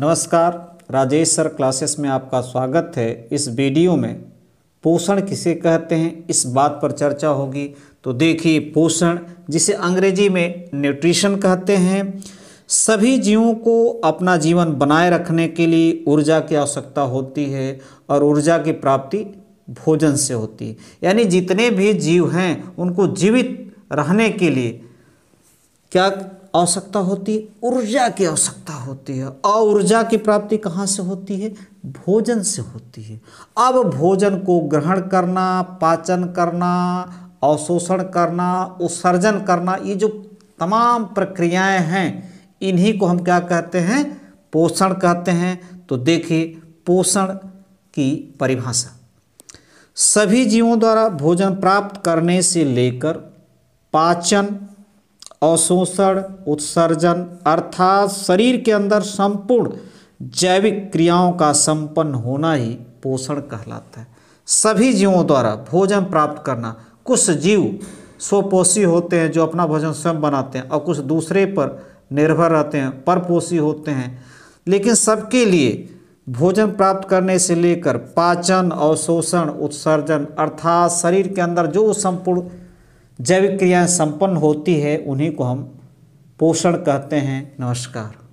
नमस्कार Rajesh sir classes में आपका स्वागत है इस वीडियो में पोषण किसे कहते हैं इस बात पर चर्चा होगी तो देखिए पोषण जिसे अंग्रेजी में न्यूट्रिशन कहते हैं सभी जीवों को अपना जीवन बनाए रखने के लिए ऊर्जा की आवश्यकता होती है और ऊर्जा की प्राप्ति भोजन से होती है यानी जितने भी जीव हैं उनको जीवित रहने के लिए क्या आवश्यकता होती है ऊर्जा की आवश्यकता होती है और ऊर्जा की प्राप्ति कहाँ से होती है भोजन से होती है अब भोजन को ग्रहण करना पाचन करना अवशोषण करना उत्सर्जन करना ये जो तमाम प्रक्रियाएं हैं इन्हीं को हम क्या कहते हैं पोषण कहते हैं तो देखिए पोषण की परिभाषा सभी जीवों द्वारा भोजन प्राप्त करने से लेकर पाचन अवशोषण उत्सर्जन अर्थात शरीर के अंदर संपूर्ण जैविक क्रियाओं का संपन्न होना ही पोषण कहलाता है सभी जीवों द्वारा भोजन प्राप्त करना कुछ जीव स्वपोषी होते हैं जो अपना भोजन स्वयं बनाते हैं और कुछ दूसरे पर निर्भर रहते हैं परपोषी होते हैं लेकिन सबके लिए भोजन प्राप्त करने से लेकर पाचन अवशोषण उत्सर्जन अर्थात शरीर के अंदर जो संपूर्ण जैविक क्रियाएं संपन्न होती है उन्हीं को हम पोषण कहते हैं नमस्कार